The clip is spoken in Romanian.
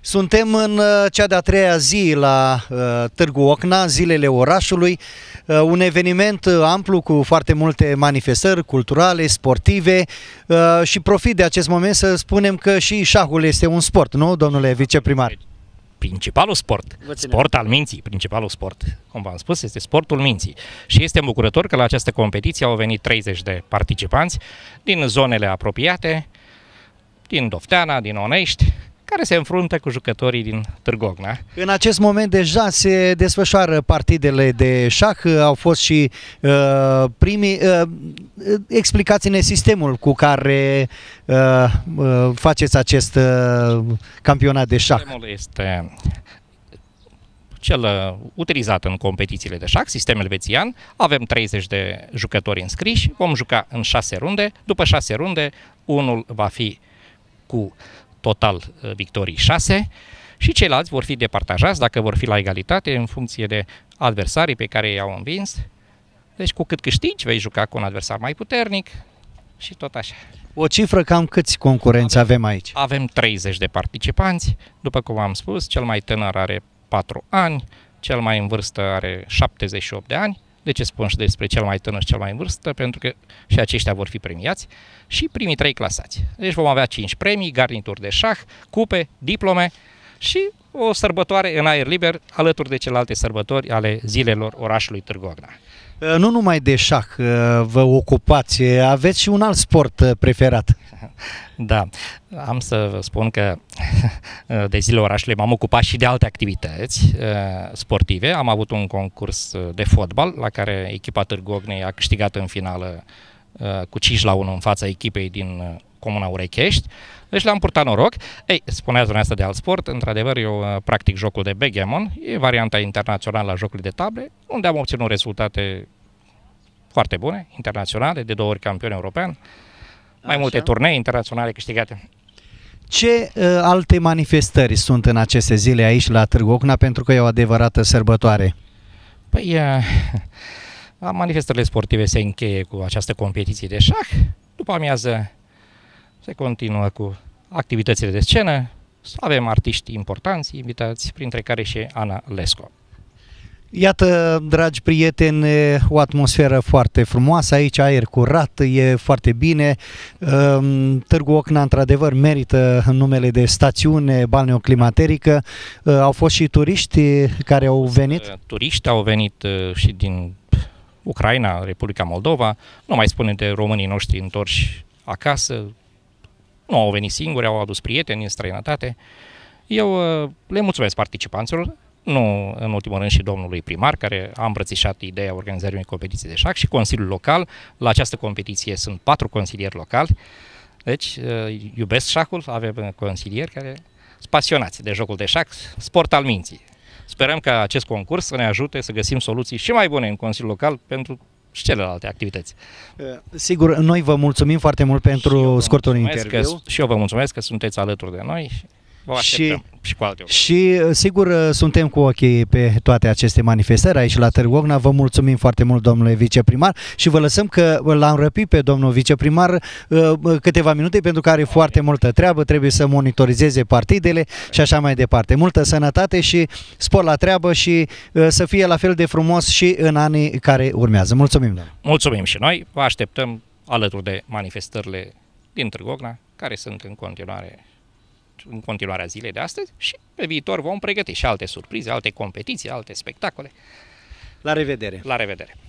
Suntem în uh, cea de-a treia zi la uh, Târgu Ocna, zilele orașului, uh, un eveniment amplu cu foarte multe manifestări culturale, sportive și profit de acest moment să spunem că și șahul este un sport, nu, domnule viceprimar? principalul sport, sport al minții, principalul sport, cum v-am spus, este sportul minții. Și este îmbucurător că la această competiție au venit 30 de participanți din zonele apropiate, din Dofteana, din Onești, care se înfruntă cu jucătorii din Târgogna. În acest moment deja se desfășoară partidele de șah, au fost și uh, primii... Uh, explicați-ne sistemul cu care uh, uh, faceți acest uh, campionat de șah. Sistemul este cel uh, utilizat în competițiile de șac, sistem elvețian. Avem 30 de jucători înscriși, vom juca în 6 runde. După 6 runde, unul va fi cu total uh, victorii 6 și ceilalți vor fi departajați dacă vor fi la egalitate în funcție de adversarii pe care i-au învins. Deci cu cât câștigi vei juca cu un adversar mai puternic și tot așa. O cifră cam câți concurenți avem, avem aici? Avem 30 de participanți, după cum am spus, cel mai tânăr are 4 ani, cel mai în vârstă are 78 de ani de ce spun și despre cel mai tânăr și cel mai în vârstă? Pentru că și aceștia vor fi premiați și primii trei clasați. Deci vom avea cinci premii, garnituri de șah, cupe, diplome și o sărbătoare în aer liber alături de celelalte sărbători ale zilelor orașului Târgu uh, Nu numai de șah uh, vă ocupați, uh, aveți și un alt sport preferat. Da, am să vă spun că de zile orașului m-am ocupat și de alte activități uh, sportive. Am avut un concurs de fotbal la care echipa Târgu Ognei a câștigat în finală uh, cu 5 la 1 în fața echipei din uh, Comuna Urechești. Deci le am purtat noroc. Ei, spuneați dumneavoastră de alt sport, într-adevăr eu practic jocul de Begemon, e varianta internațională a jocului de table, unde am obținut rezultate foarte bune, internaționale, de două ori campion european mai Așa. multe turnee internaționale câștigate. Ce uh, alte manifestări sunt în aceste zile aici la Târgu Ocna pentru că e o adevărată sărbătoare? Păi, uh, manifestările sportive se încheie cu această competiție de șah, după amiază se continuă cu activitățile de scenă, avem artiști importanți invitați, printre care și Ana Lesco. Iată, dragi prieteni, o atmosferă foarte frumoasă aici, aer curat, e foarte bine. Ehm, Târgu Ocna, într-adevăr, merită numele de stațiune balneoclimaterică. Ehm, au fost și turiști care au venit? Ehm, turiști au venit și din Ucraina, Republica Moldova, nu mai spune de românii noștri întorși acasă, nu au venit singuri, au adus prieteni în străinătate. Eu le mulțumesc participanților, nu în ultimul rând și domnului primar, care a îmbrățișat ideea organizării unei competiții de șac și Consiliul Local. La această competiție sunt patru consilieri locali, deci ă, iubesc șacul, avem consilieri care sunt pasionați de jocul de șac, sport al minții. Sperăm că acest concurs să ne ajute să găsim soluții și mai bune în Consiliul Local pentru și celelalte activități. Ă, sigur, noi vă mulțumim foarte mult pentru scurtul interviu. Că, și eu vă mulțumesc că sunteți alături de noi și, și cu alte Și uh, sigur uh, suntem cu ochii pe toate aceste manifestări aici la Târgu Ocna. Vă mulțumim foarte mult, domnule viceprimar, și vă lăsăm că l-am răpit pe domnul viceprimar uh, câteva minute pentru că are foarte multă treabă, trebuie să monitorizeze partidele și așa mai departe. Multă sănătate și spor la treabă și să fie la fel de frumos și în anii care urmează. Mulțumim, domnule. Mulțumim și noi. Vă așteptăm alături de manifestările din Târgu Ocna, care sunt în continuare în continuarea zilei de astăzi și pe viitor vom pregăti și alte surprize, alte competiții, alte spectacole. La revedere! La revedere!